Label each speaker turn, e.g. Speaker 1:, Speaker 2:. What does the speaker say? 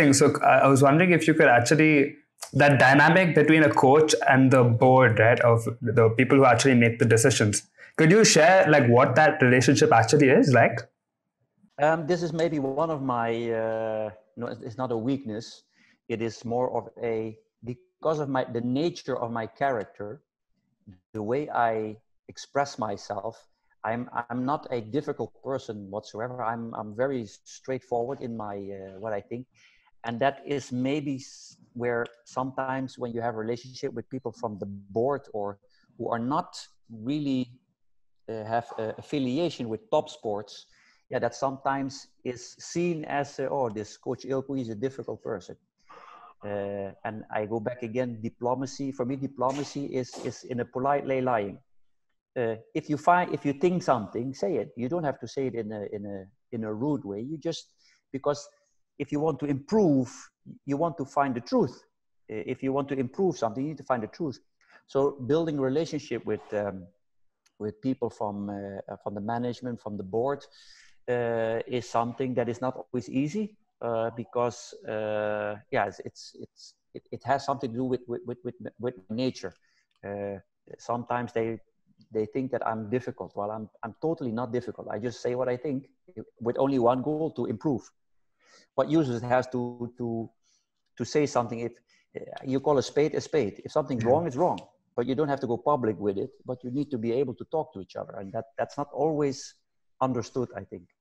Speaker 1: interesting. So I was wondering if you could actually that dynamic between a coach and the board, right, of the people who actually make the decisions. Could you share like what that relationship actually is like?
Speaker 2: Um, this is maybe one of my. Uh, no, it's not a weakness. It is more of a because of my the nature of my character, the way I express myself. I'm I'm not a difficult person whatsoever. I'm I'm very straightforward in my uh, what I think, and that is maybe where sometimes when you have a relationship with people from the board or who are not really uh, have affiliation with top sports yeah that sometimes is seen as uh, oh this coach Ilku is a difficult person uh, and i go back again diplomacy for me diplomacy is is in a polite lay lying uh, if you find if you think something say it you don't have to say it in a in a in a rude way you just because if you want to improve, you want to find the truth. If you want to improve something, you need to find the truth. So building a relationship with um, with people from uh, from the management, from the board, uh, is something that is not always easy uh, because uh, yeah, it's, it's, it's it, it, has something to do with with with with, with nature. Uh, sometimes they they think that I'm difficult. Well, I'm I'm totally not difficult. I just say what I think with only one goal to improve what users has to to to say something. If you call a spade a spade, if something's yeah. wrong, it's wrong. But you don't have to go public with it. But you need to be able to talk to each other, and that that's not always understood. I think.